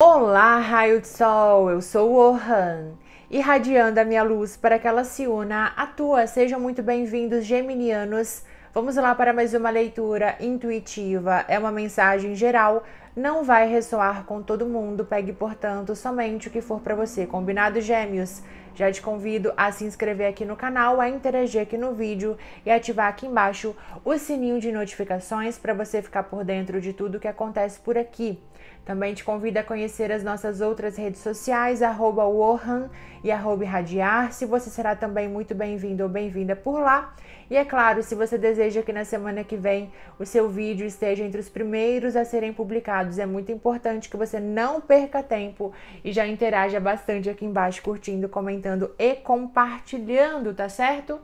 Olá, raio de sol, eu sou o Orhan, irradiando a minha luz para que ela se una à tua. Sejam muito bem-vindos, geminianos. Vamos lá para mais uma leitura intuitiva. É uma mensagem geral, não vai ressoar com todo mundo. Pegue, portanto, somente o que for para você. Combinado, gêmeos? Já te convido a se inscrever aqui no canal, a interagir aqui no vídeo e ativar aqui embaixo o sininho de notificações para você ficar por dentro de tudo que acontece por aqui. Também te convido a conhecer as nossas outras redes sociais, arroba Wohan e arroba Radiar-se. Você será também muito bem-vindo ou bem-vinda por lá. E é claro, se você deseja que na semana que vem o seu vídeo esteja entre os primeiros a serem publicados, é muito importante que você não perca tempo e já interaja bastante aqui embaixo, curtindo, comentando e compartilhando, tá certo?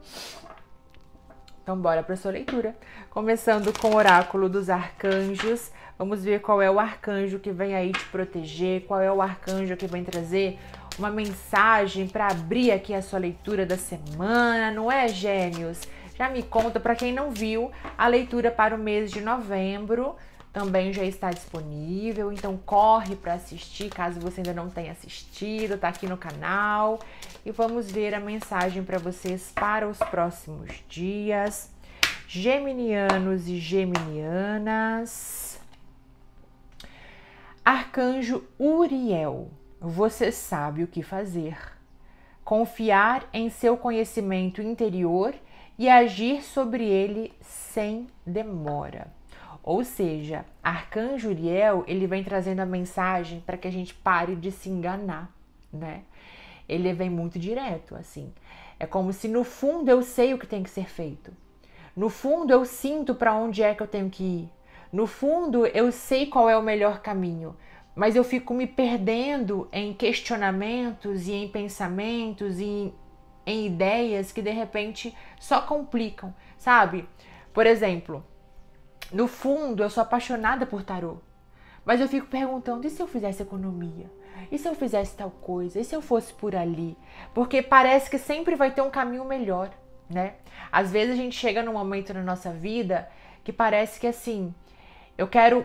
Então, bora para sua leitura. Começando com o Oráculo dos Arcanjos Vamos ver qual é o arcanjo que vem aí te proteger, qual é o arcanjo que vem trazer uma mensagem para abrir aqui a sua leitura da semana, não é, gêmeos? Já me conta, para quem não viu, a leitura para o mês de novembro também já está disponível, então corre para assistir, caso você ainda não tenha assistido, tá aqui no canal. E vamos ver a mensagem para vocês para os próximos dias. Geminianos e geminianas. Arcanjo Uriel, você sabe o que fazer. Confiar em seu conhecimento interior e agir sobre ele sem demora. Ou seja, Arcanjo Uriel, ele vem trazendo a mensagem para que a gente pare de se enganar, né? Ele vem muito direto, assim. É como se no fundo eu sei o que tem que ser feito. No fundo eu sinto para onde é que eu tenho que ir. No fundo, eu sei qual é o melhor caminho, mas eu fico me perdendo em questionamentos e em pensamentos e em, ideias que de repente só complicam, sabe? Por exemplo, no fundo, eu sou apaixonada por tarô, mas eu fico perguntando: e se eu fizesse economia? E se eu fizesse tal coisa? E se eu fosse por ali? Porque parece que sempre vai ter um caminho melhor, né? Às vezes a gente chega num momento na nossa vida que parece que assim, eu quero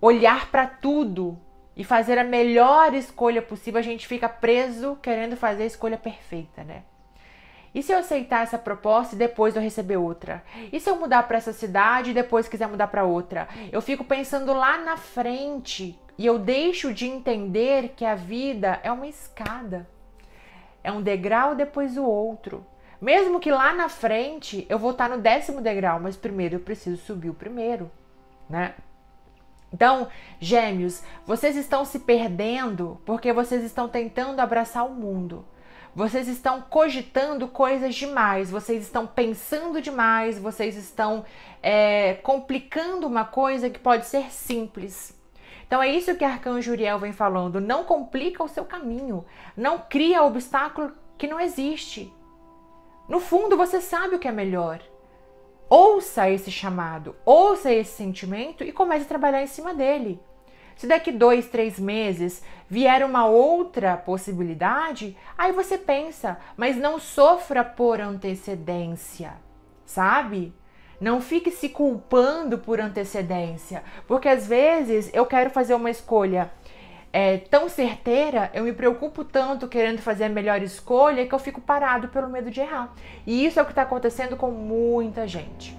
olhar para tudo e fazer a melhor escolha possível. A gente fica preso querendo fazer a escolha perfeita, né? E se eu aceitar essa proposta e depois eu receber outra? E se eu mudar para essa cidade e depois quiser mudar para outra? Eu fico pensando lá na frente e eu deixo de entender que a vida é uma escada. É um degrau depois o outro. Mesmo que lá na frente eu vou estar no décimo degrau, mas primeiro eu preciso subir o primeiro né? Então, gêmeos, vocês estão se perdendo porque vocês estão tentando abraçar o mundo. Vocês estão cogitando coisas demais, vocês estão pensando demais, vocês estão é, complicando uma coisa que pode ser simples. Então é isso que Arcanjo Uriel vem falando. Não complica o seu caminho, não cria obstáculo que não existe. No fundo, você sabe o que é melhor. Ouça esse chamado, ouça esse sentimento e comece a trabalhar em cima dele. Se daqui dois, três meses vier uma outra possibilidade, aí você pensa, mas não sofra por antecedência, sabe? Não fique se culpando por antecedência, porque às vezes eu quero fazer uma escolha é, tão certeira, eu me preocupo tanto querendo fazer a melhor escolha que eu fico parado pelo medo de errar. E isso é o que está acontecendo com muita gente,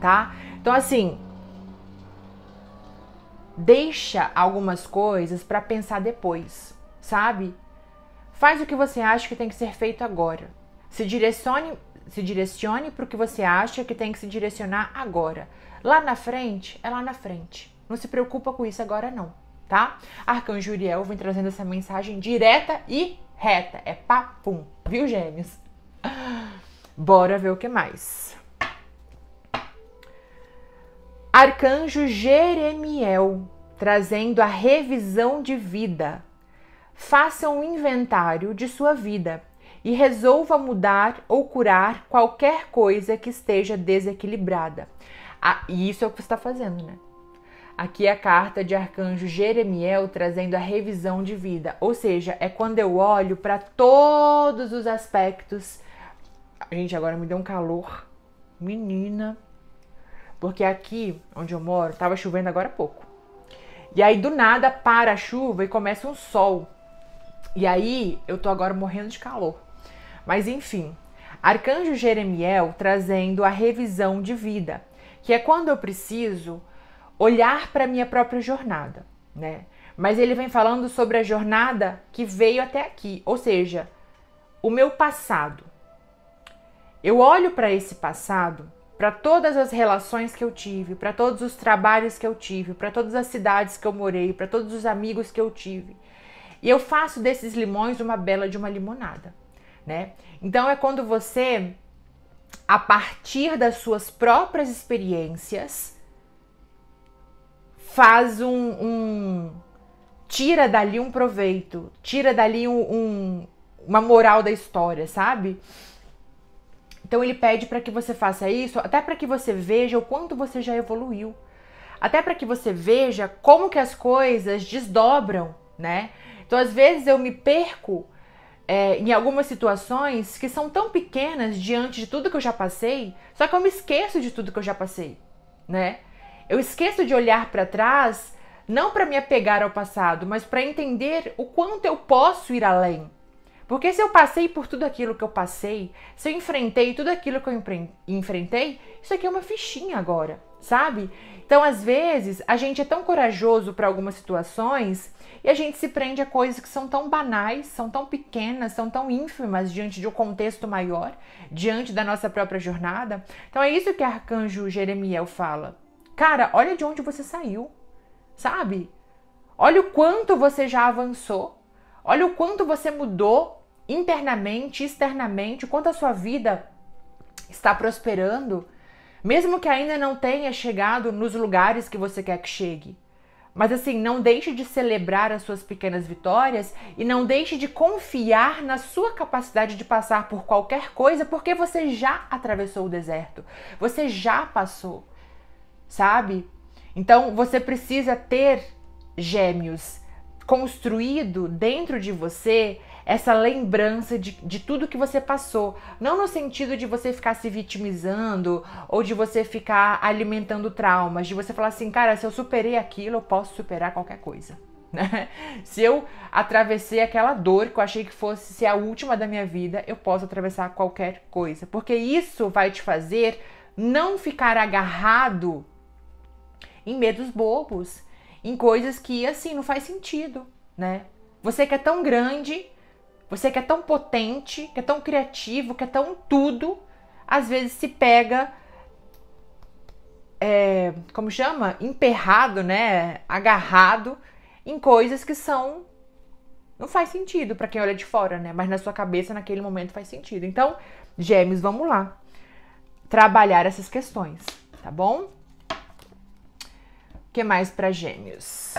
tá? Então, assim, deixa algumas coisas para pensar depois, sabe? Faz o que você acha que tem que ser feito agora. Se direcione, se direcione para o que você acha que tem que se direcionar agora. Lá na frente é lá na frente. Não se preocupa com isso agora não tá? Arcanjo Uriel vem trazendo essa mensagem direta e reta. É papum, viu, gêmeos? Bora ver o que mais. Arcanjo Jeremiel trazendo a revisão de vida. Faça um inventário de sua vida e resolva mudar ou curar qualquer coisa que esteja desequilibrada. Ah, e isso é o que você está fazendo, né? Aqui é a carta de arcanjo Jeremiel trazendo a revisão de vida, ou seja, é quando eu olho para todos os aspectos. Gente, agora me deu um calor, menina, porque aqui onde eu moro tava chovendo agora há pouco. E aí do nada para a chuva e começa um sol. E aí eu tô agora morrendo de calor. Mas enfim, Arcanjo Jeremiel trazendo a revisão de vida, que é quando eu preciso olhar para minha própria jornada, né? Mas ele vem falando sobre a jornada que veio até aqui, ou seja, o meu passado. Eu olho para esse passado, para todas as relações que eu tive, para todos os trabalhos que eu tive, para todas as cidades que eu morei, para todos os amigos que eu tive. E eu faço desses limões uma bela de uma limonada, né? Então é quando você a partir das suas próprias experiências, faz um, um tira dali um proveito, tira dali um, um, uma moral da história, sabe? Então ele pede para que você faça isso, até para que você veja o quanto você já evoluiu, até para que você veja como que as coisas desdobram, né? Então às vezes eu me perco é, em algumas situações que são tão pequenas diante de tudo que eu já passei, só que eu me esqueço de tudo que eu já passei, né? Eu esqueço de olhar para trás, não para me apegar ao passado, mas para entender o quanto eu posso ir além. Porque se eu passei por tudo aquilo que eu passei, se eu enfrentei tudo aquilo que eu enfrentei, isso aqui é uma fichinha agora, sabe? Então, às vezes, a gente é tão corajoso para algumas situações e a gente se prende a coisas que são tão banais, são tão pequenas, são tão ínfimas diante de um contexto maior, diante da nossa própria jornada. Então, é isso que Arcanjo Jeremiel fala. Cara, olha de onde você saiu, sabe? Olha o quanto você já avançou, olha o quanto você mudou internamente, externamente, o quanto a sua vida está prosperando, mesmo que ainda não tenha chegado nos lugares que você quer que chegue. Mas assim, não deixe de celebrar as suas pequenas vitórias e não deixe de confiar na sua capacidade de passar por qualquer coisa, porque você já atravessou o deserto, você já passou sabe? Então você precisa ter gêmeos construído dentro de você essa lembrança de, de tudo que você passou. Não no sentido de você ficar se vitimizando ou de você ficar alimentando traumas, de você falar assim, cara, se eu superei aquilo, eu posso superar qualquer coisa. Né? Se eu atravessei aquela dor que eu achei que fosse ser a última da minha vida, eu posso atravessar qualquer coisa. Porque isso vai te fazer não ficar agarrado em medos bobos, em coisas que assim não faz sentido, né? Você que é tão grande, você que é tão potente, que é tão criativo, que é tão tudo, às vezes se pega é, como chama? Emperrado, né? Agarrado em coisas que são não faz sentido para quem olha de fora, né? Mas na sua cabeça, naquele momento, faz sentido. Então, gêmeos, vamos lá. Trabalhar essas questões, tá bom? que mais para gêmeos?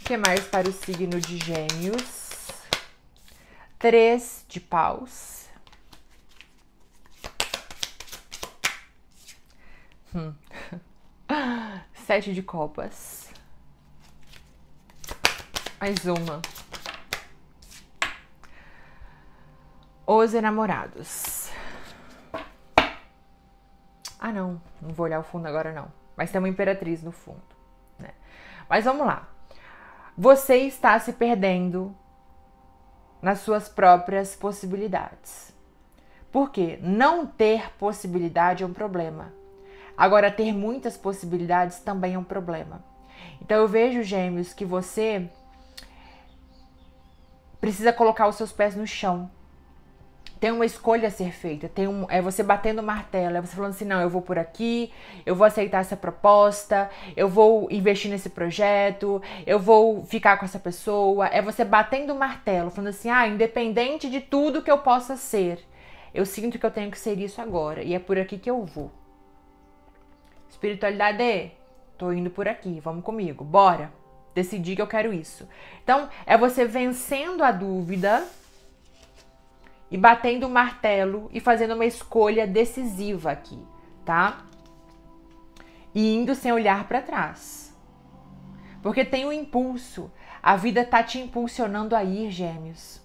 O que mais para o signo de gêmeos? Três de paus. Hum. Sete de copas. Mais uma. Os Enamorados. Ah, não, não vou olhar o fundo agora, não. Mas tem uma imperatriz no fundo. Né? Mas vamos lá. Você está se perdendo nas suas próprias possibilidades. Porque não ter possibilidade é um problema. Agora, ter muitas possibilidades também é um problema. Então, eu vejo, gêmeos, que você precisa colocar os seus pés no chão tem uma escolha a ser feita, tem um, é você batendo o martelo, é você falando assim, não, eu vou por aqui, eu vou aceitar essa proposta, eu vou investir nesse projeto, eu vou ficar com essa pessoa, é você batendo o martelo, falando assim, ah, independente de tudo que eu possa ser, eu sinto que eu tenho que ser isso agora e é por aqui que eu vou. Espiritualidade é, tô indo por aqui, vamos comigo, bora. Decidi que eu quero isso. Então, é você vencendo a dúvida e batendo o martelo e fazendo uma escolha decisiva aqui, tá? E indo sem olhar para trás. Porque tem um impulso. A vida tá te impulsionando a ir, gêmeos.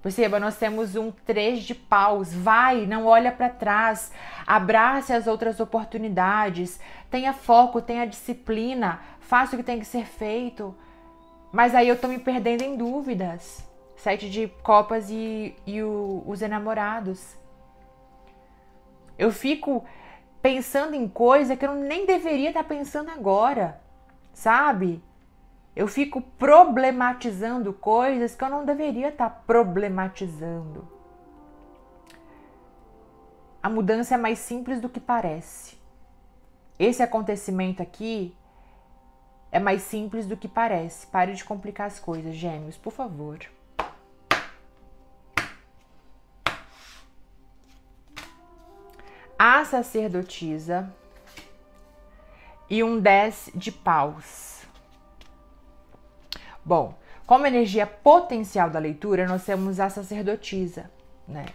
Perceba, nós temos um três de paus. Vai, não olha para trás. Abrace as outras oportunidades. Tenha foco, tenha disciplina. Faça o que tem que ser feito. Mas aí eu tô me perdendo em dúvidas. Sete de Copas e, e o, os Enamorados. Eu fico pensando em coisa que eu nem deveria estar pensando agora, sabe? Eu fico problematizando coisas que eu não deveria estar problematizando. A mudança é mais simples do que parece. Esse acontecimento aqui é mais simples do que parece. Pare de complicar as coisas, gêmeos, por favor. a sacerdotisa e um 10 de paus. Bom, como energia potencial da leitura, nós temos a sacerdotisa, né?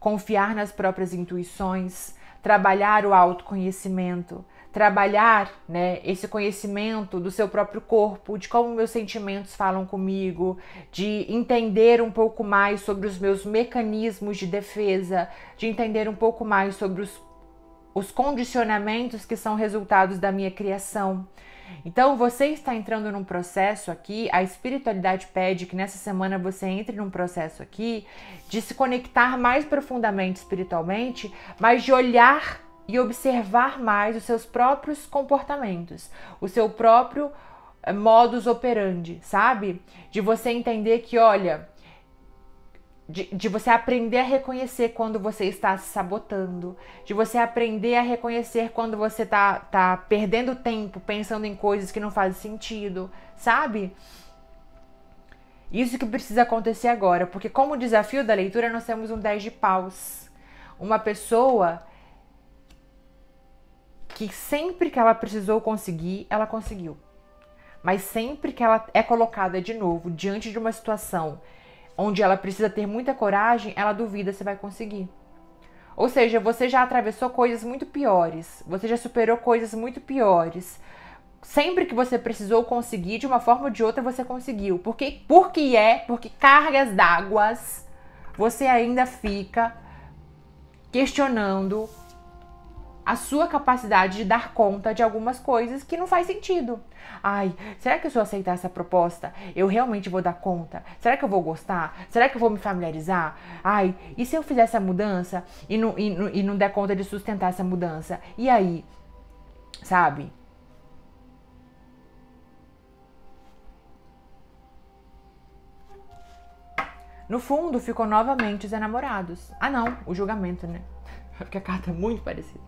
Confiar nas próprias intuições, trabalhar o autoconhecimento, trabalhar né, esse conhecimento do seu próprio corpo, de como meus sentimentos falam comigo, de entender um pouco mais sobre os meus mecanismos de defesa, de entender um pouco mais sobre os os condicionamentos que são resultados da minha criação. Então, você está entrando num processo aqui, a espiritualidade pede que nessa semana você entre num processo aqui de se conectar mais profundamente espiritualmente, mas de olhar e observar mais os seus próprios comportamentos, o seu próprio eh, modus operandi, sabe? De você entender que, olha, de, de, você aprender a reconhecer quando você está se sabotando, de você aprender a reconhecer quando você tá, tá perdendo tempo pensando em coisas que não fazem sentido, sabe? Isso que precisa acontecer agora, porque como desafio da leitura nós temos um 10 de paus. Uma pessoa que sempre que ela precisou conseguir, ela conseguiu. Mas sempre que ela é colocada de novo diante de uma situação onde ela precisa ter muita coragem, ela duvida se vai conseguir. Ou seja, você já atravessou coisas muito piores, você já superou coisas muito piores. Sempre que você precisou conseguir, de uma forma ou de outra, você conseguiu. Porque, porque é, porque cargas d'águas, você ainda fica questionando a sua capacidade de dar conta de algumas coisas que não faz sentido. Ai, será que se eu aceitar essa proposta, eu realmente vou dar conta? Será que eu vou gostar? Será que eu vou me familiarizar? Ai, e se eu fizer essa mudança e não, e, e não der conta de sustentar essa mudança? E aí? Sabe? No fundo, ficou novamente os enamorados. Ah, não, o julgamento, né? Porque a carta é muito parecida.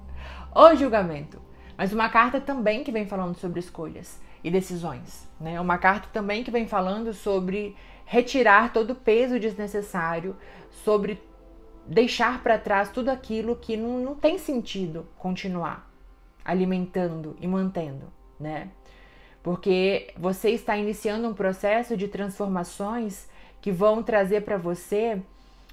O julgamento. Mas uma carta também que vem falando sobre escolhas e decisões. Né? Uma carta também que vem falando sobre retirar todo o peso desnecessário, sobre deixar para trás tudo aquilo que não, não tem sentido continuar alimentando e mantendo, né? Porque você está iniciando um processo de transformações que vão trazer para você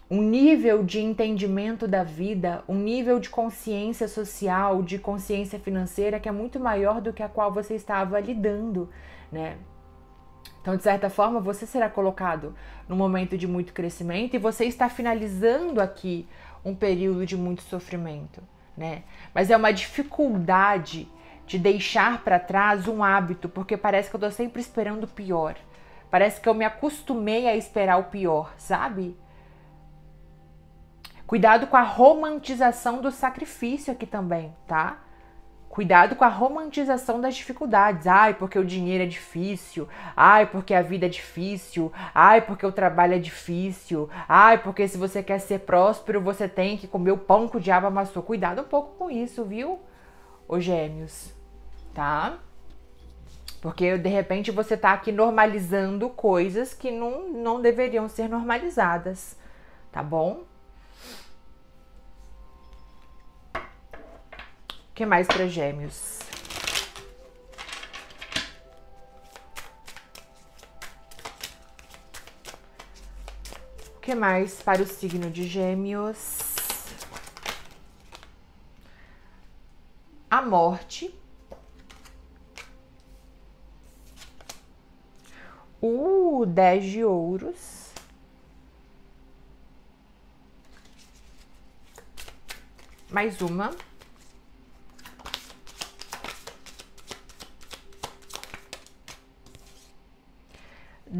um nível de entendimento da vida, um nível de consciência social, de consciência financeira que é muito maior do que a qual você estava lidando, né? Então, de certa forma, você será colocado num momento de muito crescimento e você está finalizando aqui um período de muito sofrimento, né? Mas é uma dificuldade de deixar para trás um hábito, porque parece que eu estou sempre esperando o pior. Parece que eu me acostumei a esperar o pior, sabe? Cuidado com a romantização do sacrifício aqui também, tá? Cuidado com a romantização das dificuldades. Ai, porque o dinheiro é difícil. Ai, porque a vida é difícil. Ai, porque o trabalho é difícil. Ai, porque se você quer ser próspero, você tem que comer o pão que o diabo amassou. Cuidado um pouco com isso, viu? Ô gêmeos, tá? Porque de repente você tá aqui normalizando coisas que não, não deveriam ser normalizadas, tá bom? o que mais para gêmeos? O que mais para o signo de gêmeos? A morte. O dez de ouros. mais uma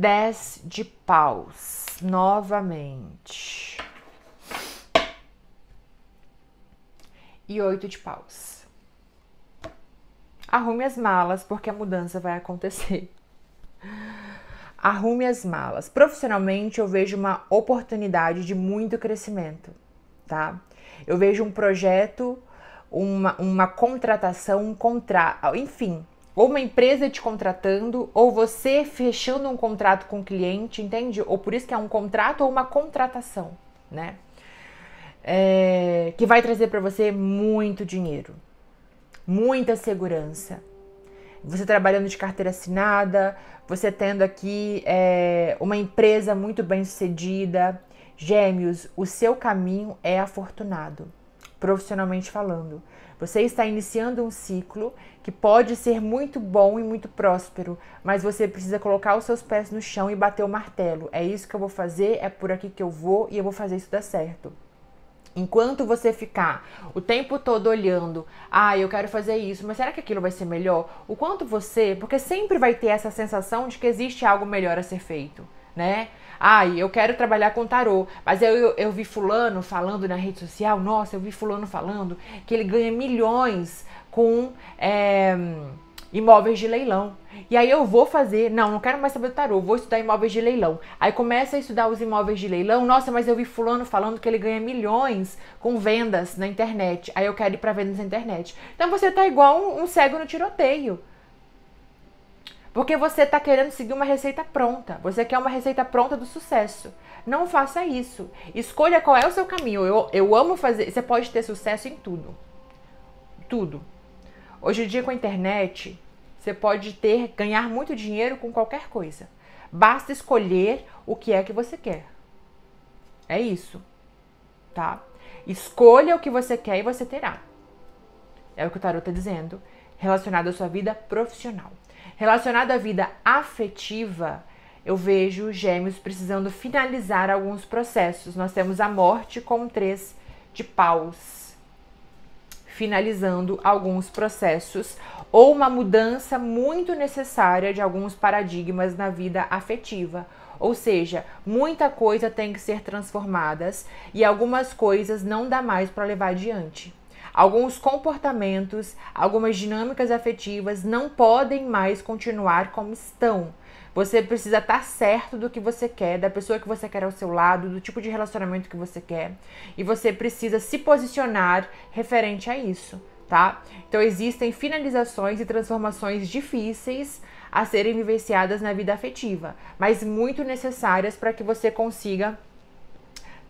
Dez de paus, novamente. E oito de paus. Arrume as malas, porque a mudança vai acontecer. Arrume as malas. Profissionalmente, eu vejo uma oportunidade de muito crescimento, tá? Eu vejo um projeto, uma, uma contratação, um contrato, enfim, ou uma empresa te contratando, ou você fechando um contrato com o um cliente, entende? Ou por isso que é um contrato ou uma contratação, né? É, que vai trazer para você muito dinheiro, muita segurança. Você trabalhando de carteira assinada, você tendo aqui é, uma empresa muito bem sucedida. Gêmeos, o seu caminho é afortunado, profissionalmente falando. Você está iniciando um ciclo que pode ser muito bom e muito próspero, mas você precisa colocar os seus pés no chão e bater o martelo. É isso que eu vou fazer, é por aqui que eu vou e eu vou fazer isso dar certo. Enquanto você ficar o tempo todo olhando, ah, eu quero fazer isso, mas será que aquilo vai ser melhor? O quanto você, porque sempre vai ter essa sensação de que existe algo melhor a ser feito, né? Ai, ah, eu quero trabalhar com tarô, mas eu, eu, eu, vi fulano falando na rede social, nossa, eu vi fulano falando que ele ganha milhões com é, imóveis de leilão. E aí eu vou fazer, não, não quero mais saber do tarô, vou estudar imóveis de leilão. Aí começa a estudar os imóveis de leilão. Nossa, mas eu vi fulano falando que ele ganha milhões com vendas na internet. Aí eu quero ir para vendas na internet. Então você tá igual um, um cego no tiroteio. Porque você está querendo seguir uma receita pronta. Você quer uma receita pronta do sucesso. Não faça isso. Escolha qual é o seu caminho. Eu, eu amo fazer. Você pode ter sucesso em tudo. Tudo. Hoje em dia, com a internet, você pode ter, ganhar muito dinheiro com qualquer coisa. Basta escolher o que é que você quer. É isso. Tá? Escolha o que você quer e você terá. É o que o Tarot está dizendo, relacionado à sua vida profissional. Relacionado à vida afetiva, eu vejo gêmeos precisando finalizar alguns processos. Nós temos a morte com três de paus, finalizando alguns processos ou uma mudança muito necessária de alguns paradigmas na vida afetiva. Ou seja, muita coisa tem que ser transformadas e algumas coisas não dá mais para levar adiante. Alguns comportamentos, algumas dinâmicas afetivas não podem mais continuar como estão. Você precisa estar certo do que você quer, da pessoa que você quer ao seu lado, do tipo de relacionamento que você quer. E você precisa se posicionar referente a isso, tá? Então existem finalizações e transformações difíceis a serem vivenciadas na vida afetiva, mas muito necessárias para que você consiga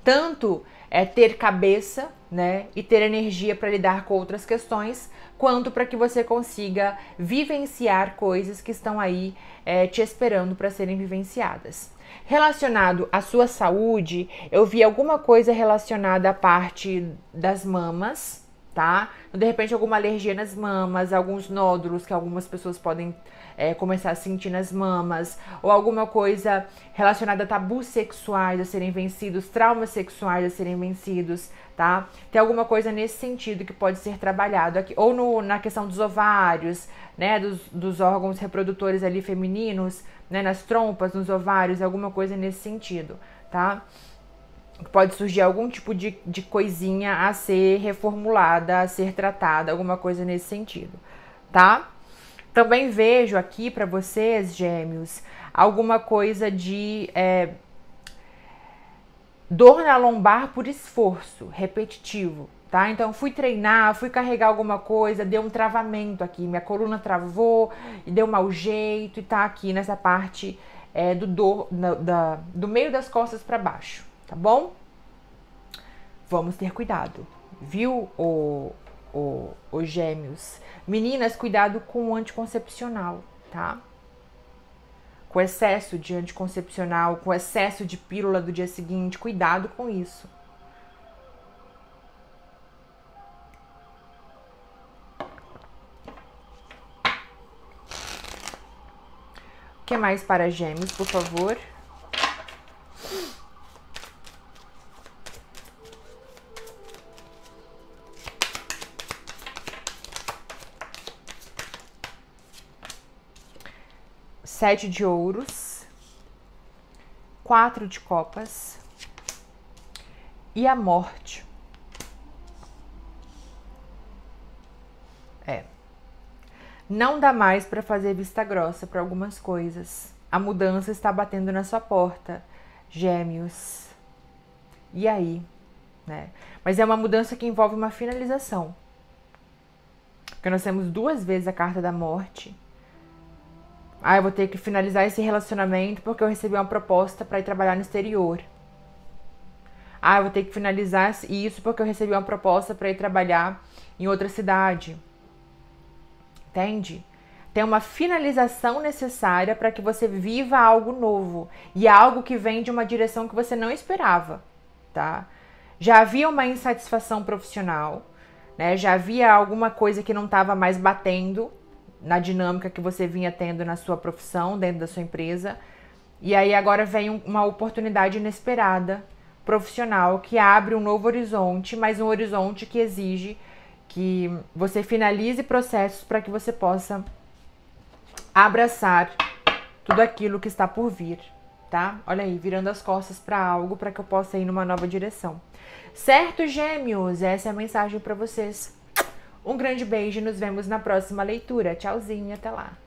tanto é ter cabeça né? E ter energia para lidar com outras questões, quanto para que você consiga vivenciar coisas que estão aí é, te esperando para serem vivenciadas. Relacionado à sua saúde, eu vi alguma coisa relacionada à parte das mamas tá? Então, de repente, alguma alergia nas mamas, alguns nódulos que algumas pessoas podem é, começar a sentir nas mamas, ou alguma coisa relacionada a tabus sexuais a serem vencidos, traumas sexuais a serem vencidos, tá? Tem alguma coisa nesse sentido que pode ser trabalhado aqui, ou no, na questão dos ovários, né, dos, dos órgãos reprodutores ali femininos, né, nas trompas, nos ovários, alguma coisa nesse sentido, tá? pode surgir algum tipo de, de coisinha a ser reformulada, a ser tratada, alguma coisa nesse sentido, tá? Também vejo aqui para vocês, gêmeos, alguma coisa de é, dor na lombar por esforço repetitivo, tá? Então fui treinar, fui carregar alguma coisa, deu um travamento aqui, minha coluna travou e deu mau jeito e tá aqui nessa parte é, do na, da, do meio das costas para baixo tá bom? Vamos ter cuidado, viu, o, o, o gêmeos? Meninas, cuidado com o anticoncepcional, tá? Com excesso de anticoncepcional, com excesso de pílula do dia seguinte, cuidado com isso. O que mais para gêmeos, por favor? sete de ouros, quatro de copas e a morte. É. Não dá mais para fazer vista grossa para algumas coisas. A mudança está batendo na sua porta. Gêmeos. E aí, né? Mas é uma mudança que envolve uma finalização. Porque nós temos duas vezes a carta da morte ah, eu vou ter que finalizar esse relacionamento porque eu recebi uma proposta para ir trabalhar no exterior. Ah, eu vou ter que finalizar isso porque eu recebi uma proposta para ir trabalhar em outra cidade. Entende? Tem uma finalização necessária para que você viva algo novo e algo que vem de uma direção que você não esperava, tá? Já havia uma insatisfação profissional, né? Já havia alguma coisa que não estava mais batendo na dinâmica que você vinha tendo na sua profissão, dentro da sua empresa. E aí agora vem uma oportunidade inesperada, profissional, que abre um novo horizonte, mas um horizonte que exige que você finalize processos para que você possa abraçar tudo aquilo que está por vir, tá? Olha aí, virando as costas para algo para que eu possa ir numa nova direção. Certo, Gêmeos? Essa é a mensagem para vocês. Um grande beijo e nos vemos na próxima leitura. Tchauzinho, até lá!